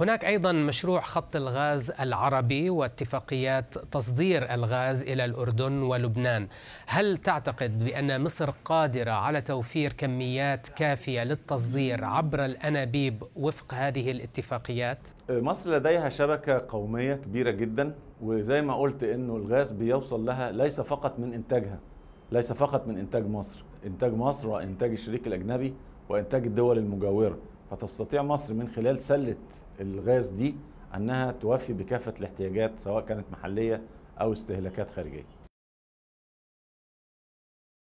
هناك ايضا مشروع خط الغاز العربي واتفاقيات تصدير الغاز الى الاردن ولبنان، هل تعتقد بان مصر قادره على توفير كميات كافيه للتصدير عبر الانابيب وفق هذه الاتفاقيات؟ أه، مصر لديها شبكه قوميه كبيره جدا وزي ما قلت انه الغاز بيوصل لها ليس فقط من انتاجها، ليس فقط من انتاج مصر، انتاج مصر وانتاج الشريك الاجنبي وانتاج الدول المجاوره. فتستطيع مصر من خلال سله الغاز دي انها توفي بكافه الاحتياجات سواء كانت محليه او استهلاكات خارجيه